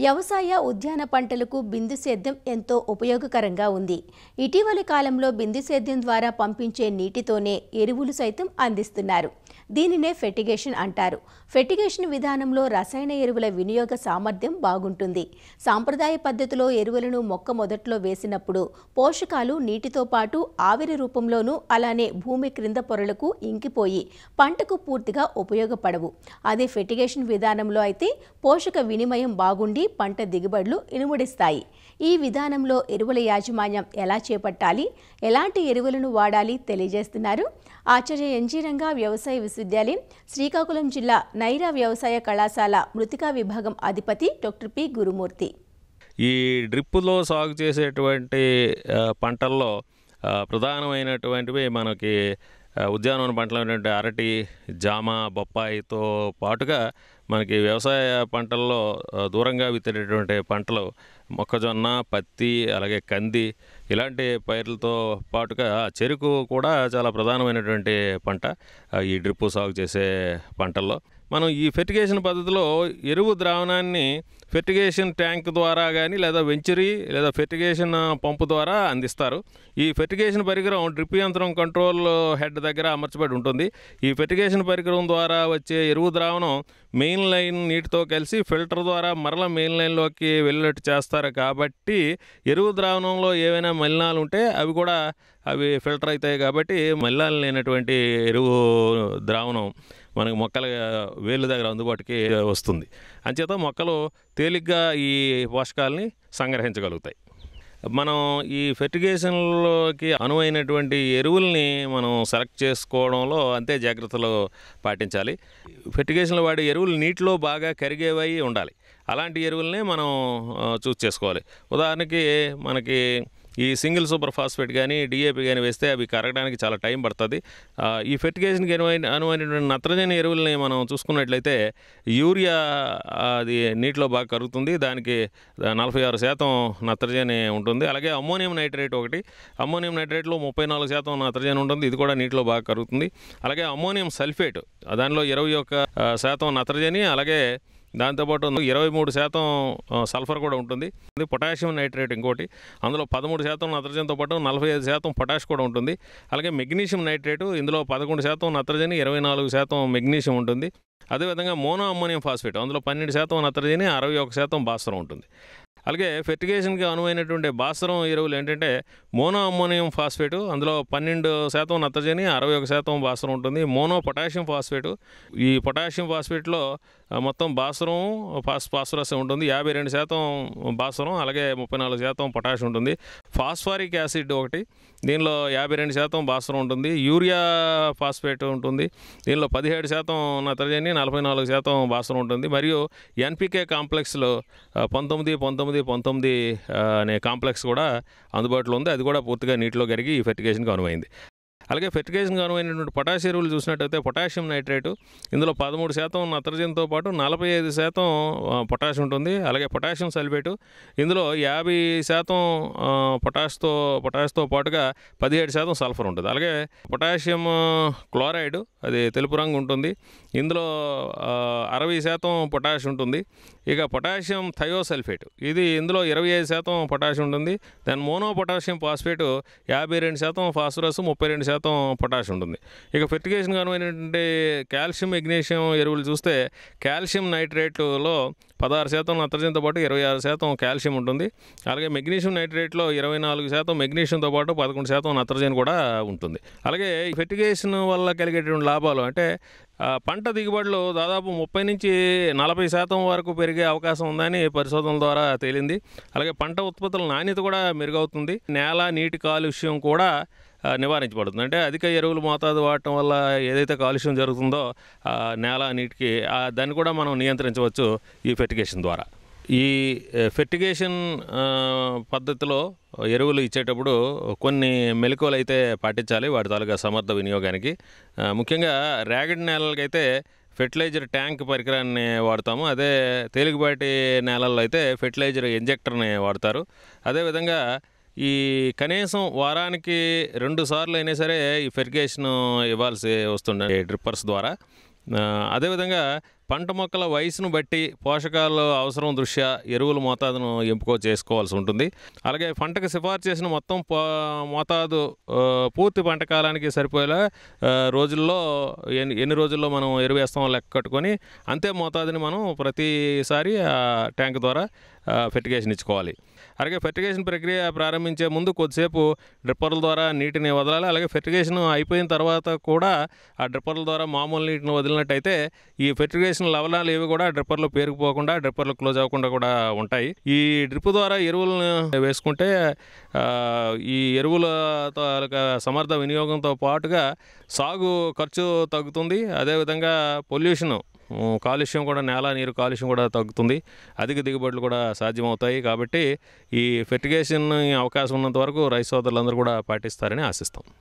వ్యవసాయ ఉద్యాన పంటలకు బిందు సేద్యం ఎంతో ఉపయోగకరంగా ఉంది ఇటీవలి కాలంలో బిందు సేద్యం ద్వారా పంపించే నీటితోనే ఎరువులు సైతం అందిస్తున్నారు దీనినే ఫెటిగేషన్ అంటారు ఫెటిగేషన్ విధానంలో రసాయన ఎరువుల వినియోగ సామర్థ్యం బాగుంటుంది సాంప్రదాయ పద్ధతిలో ఎరువులను మొక్క మొదట్లో వేసినప్పుడు పోషకాలు నీటితో పాటు ఆవిరి రూపంలోనూ అలానే భూమి క్రింద పొరలకు ఇంకిపోయి పంటకు పూర్తిగా ఉపయోగపడవు అదే ఫెటిగేషన్ విధానంలో అయితే పోషక వినిమయం బాగుండి పంట దిగుబడులు ఇనుముడిస్తాయి ఈ విధానంలో ఎరువుల యాజమాన్యం ఎలా చేపట్టాలి ఎలాంటి ఎరువులను వాడాలి తెలియజేస్తున్నారు ఆచార్య ఎంజీరంగా వ్యవసాయ విశ్వవిద్యాలయం శ్రీకాకుళం జిల్లా నైరా వ్యవసాయ కళాశాల మృతికా విభాగం అధిపతి డాక్టర్ పి గురుమూర్తి ఈ డ్రిప్పులో సాగు చేసేటువంటి పంటల్లో ప్రధానమైనటువంటివి మనకి ఉద్యానవన పంటలు అరటి జామ బొప్పాయితో పాటుగా మనకి వ్యవసాయ పంటల్లో దూరంగా విత్తేటటువంటి పంటలు మొక్కజొన్న పత్తి అలాగే కంది ఇలాంటి పైర్లతో పాటుగా చెరుకు కూడా చాలా ప్రధానమైనటువంటి పంట ఈ డ్రిప్పు సాగు చేసే పంటల్లో మనం ఈ ఫెర్టిగేషన్ పద్ధతిలో ఎరువు ద్రావణాన్ని ఫెర్టిగేషన్ ట్యాంక్ ద్వారా కానీ లేదా వెంచరీ లేదా ఫెర్టిగేషన్ పంపు ద్వారా అందిస్తారు ఈ ఫెర్టిగేషన్ పరికరం డ్రిప్ యంత్రం కంట్రోల్ హెడ్ దగ్గర అమర్చబడి ఉంటుంది ఈ ఫెర్టిగేషన్ పరికరం ద్వారా వచ్చే ఎరువు ద్రావణం మెయిన్ లైన్ నీటితో కలిసి ఫిల్టర్ ద్వారా మరల మెయిన్ లైన్లోకి వెళ్ళినట్టు చేస్తారు కాబట్టి ఎరువు ద్రావణంలో ఏవైనా మలినాలు ఉంటే అవి కూడా అవి ఫిల్టర్ అవుతాయి కాబట్టి మలినాలు లేనటువంటి ఎరువు ద్రావణం మనకు మొక్కల వేలు దగ్గర అందుబాటుకి వస్తుంది అంచేత మొక్కలు తేలిగ్గా ఈ పోషకాలని సంగ్రహించగలుగుతాయి మనం ఈ ఫెర్టిగేషన్లోకి అనువైనటువంటి ఎరువుల్ని మనం సెలెక్ట్ చేసుకోవడంలో అంతే జాగ్రత్తలు పాటించాలి ఫెర్టిగేషన్లో వాడే ఎరువులు నీటిలో బాగా కరిగేవై ఉండాలి అలాంటి ఎరువులనే మనం చూస్ చేసుకోవాలి ఉదాహరణకి మనకి ఈ సింగిల్ సూపర్ ఫాస్ఫేట్ కానీ డిఏపి కానీ వేస్తే అవి కరగడానికి చాలా టైం పడుతుంది ఈ ఫెర్టిగేషన్కి అనువైన అనువైనటువంటి నత్రజని ఎరువులని మనం చూసుకున్నట్లయితే యూరియా అది నీటిలో బాగా కరుగుతుంది దానికి నలభై ఆరు శాతం నత్రజని ఉంటుంది అలాగే అమ్మోనియం నైట్రేట్ ఒకటి అమ్మోనియం నైట్రేట్లో ముప్పై నాలుగు శాతం నత్రజని ఉంటుంది ఇది కూడా నీటిలో బాగా కరుగుతుంది అలాగే అమ్మోనియం సల్ఫేట్ దానిలో ఇరవై ఒక్క శాతం నత్రజని అలాగే దాంతోపాటు ఇరవై మూడు శాతం సల్ఫర్ కూడా ఉంటుంది పొటాషియం నైట్రేట్ ఇంకోటి అందులో పదమూడు శాతం నత్రజనితో పాటు నలభై ఐదు శాతం పొటాష్ కూడా ఉంటుంది అలాగే మెగ్నీషియం నైట్రేటు ఇందులో పదకొండు శాతం నత్రజని ఇరవై నాలుగు శాతం మెగ్నీషియం ఉంటుంది అదేవిధంగా మోనో అమ్మోనియం ఫాస్ఫేట్ అందులో పన్నెండు శాతం నత్రజని అరవై ఒక శాతం భాస్వరం ఉంటుంది అలాగే ఫెర్టిగేషన్కి అనువైనటువంటి భాస్వరం ఎరువులు ఏంటంటే మోనో అమ్మోనియం ఫాస్ఫేటు అందులో పన్నెండు శాతం నత్రజని అరవై ఒక శాతం భాస్వరం ఉంటుంది మోనో పొటాషియం ఫాస్ఫేటు ఈ పొటాషియం ఫాస్ఫేట్లో మొత్తం భాస్వరం ఫాస్ ఫాస్ఫరస్ ఉంటుంది యాభై రెండు శాతం భాస్వరం అలాగే ముప్పై నాలుగు శాతం పొటాష్ ఉంటుంది ఫాస్ఫారిక్ యాసిడ్ ఒకటి దీనిలో యాభై రెండు శాతం భాస్వరం ఉంటుంది యూరియా ఫాస్ఫేట్ ఉంటుంది దీనిలో పదిహేడు శాతం నత్రజని నలభై నాలుగు శాతం భాస్వరం ఉంటుంది మరియు ఎన్పికే కాంప్లెక్స్లో పంతొమ్మిది పంతొమ్మిది పంతొమ్మిది అనే కాంప్లెక్స్ కూడా అందుబాటులో ఉంది అది కూడా పూర్తిగా నీటిలో కరిగి ఈ ఫెర్టిగేషన్కి అనువైంది అలాగే ఫెర్టిగేషన్ అనువైనటువంటి పొటాష్ ఎరువులు చూసినట్టయితే పొటాషియం నైట్రేటు ఇందులో పదమూడు శాతం నత్రజనితో పాటు నలభై ఐదు శాతం పొటాష్ ఉంటుంది అలాగే పొటాషియం సల్ఫేటు ఇందులో యాభై శాతం పొటాష్తో పొటాష్తో పాటుగా పదిహేడు శాతం సల్ఫర్ ఉంటుంది అలాగే పొటాషియం క్లోరైడ్ అది తెలుపు రంగు ఉంటుంది ఇందులో అరవై శాతం పొటాష్ ఉంటుంది ఇక పొటాషియం థయోసల్ఫేట్ ఇది ఇందులో ఇరవై ఐదు శాతం పొటాష్ ఉంటుంది దాని మోనో పొటాషియం ఫాస్ఫేట్ యాభై రెండు శాతం ఫాస్ఫరస్ ముప్పై రెండు శాతం శాతం పొటాష్ ఉంటుంది ఇక ఫెర్టిగేషన్ కనుమైనటువంటి కాల్షియం మెగ్నీషియం ఎరువులు చూస్తే కాల్షియం నైట్రేట్లో పదహారు శాతం నత్రజనితో పాటు ఇరవై ఆరు శాతం కాల్షియం ఉంటుంది అలాగే మెగ్నీషియం నైట్రేట్లో ఇరవై నాలుగు శాతం మెగ్నీషియంతో పాటు పదకొండు శాతం నత్రజని కూడా ఉంటుంది అలాగే ఫెర్టిగేషన్ వల్ల కలిగేటువంటి లాభాలు అంటే పంట దిగుబడిలో దాదాపు ముప్పై నుంచి నలభై శాతం వరకు పెరిగే అవకాశం ఉందని పరిశోధనల ద్వారా తేలింది అలాగే పంట ఉత్పత్తుల నాణ్యత కూడా మెరుగవుతుంది నేల నీటి కాలుష్యం కూడా నివారించబడుతుంది అంటే అధిక ఎరువులు మోతాదు వాడటం వల్ల ఏదైతే కాలుష్యం జరుగుతుందో నేల నీటికి దాన్ని కూడా మనం నియంత్రించవచ్చు ఈ ఫెర్టిగేషన్ ద్వారా ఈ ఫెటిగేషన్ పద్ధతిలో ఎరువులు ఇచ్చేటప్పుడు కొన్ని మెలకువలు అయితే పాటించాలి వాటి తాలూకా సమర్థ వినియోగానికి ముఖ్యంగా ర్యాగిడ్ నేలలకైతే ఫెర్టిలైజర్ ట్యాంక్ పరికరాన్ని వాడతాము అదే తేలికపాటి నేలల్లో అయితే ఫెర్టిలైజర్ ఇంజెక్టర్ని వాడతారు అదేవిధంగా ఈ కనీసం వారానికి రెండు సార్లు అయినా సరే ఈ ఫెరిగేషన్ ఇవ్వాల్సి వస్తుండే డ్రిప్పర్స్ ద్వారా అదేవిధంగా పంట మొక్కల వయసును బట్టి పోషకాలు అవసరం దృష్ట్యా ఎరువులు మోతాదును ఎంపిక చేసుకోవాల్సి ఉంటుంది అలాగే పంటకు సిఫార్సు చేసిన మొత్తం మోతాదు పూర్తి పంట కాలానికి సరిపోయేలా రోజుల్లో ఎన్ని ఎన్ని రోజుల్లో మనం ఎరువేస్తాం లెక్క కట్టుకొని అంతే మోతాదుని మనం ప్రతిసారి ట్యాంక్ ద్వారా ఫెర్టిగేషన్ ఇచ్చుకోవాలి అలాగే ఫెర్టిగేషన్ ప్రక్రియ ప్రారంభించే ముందు కొద్దిసేపు డ్రిప్పర్ల ద్వారా నీటిని వదలాలి అలాగే ఫెర్టిగేషన్ అయిపోయిన తర్వాత కూడా ఆ డ్రిప్పర్ల ద్వారా మామూలు నీటిని వదిలినట్టయితే ఈ ఫెర్టిగేషన్ లవణాలు ఏవి కూడా డ్రిప్పర్లో పేరుకుపోకుండా డ్రిప్పర్లు క్లోజ్ అవ్వకుండా కూడా ఉంటాయి ఈ డ్రిప్ ద్వారా ఎరువులను వేసుకుంటే ఈ ఎరువుల తాలూకా సమర్థ వినియోగంతో పాటుగా సాగు ఖర్చు తగ్గుతుంది అదేవిధంగా పొల్యూషను కాలుష్యం కూడా నేల నీరు కాలుష్యం కూడా తగ్గుతుంది అధిక దిగుబడులు కూడా సాధ్యమవుతాయి కాబట్టి ఈ ఫెర్టిగేషన్ అవకాశం ఉన్నంత వరకు రైస్ సోదరులందరూ కూడా పాటిస్తారని ఆశిస్తాం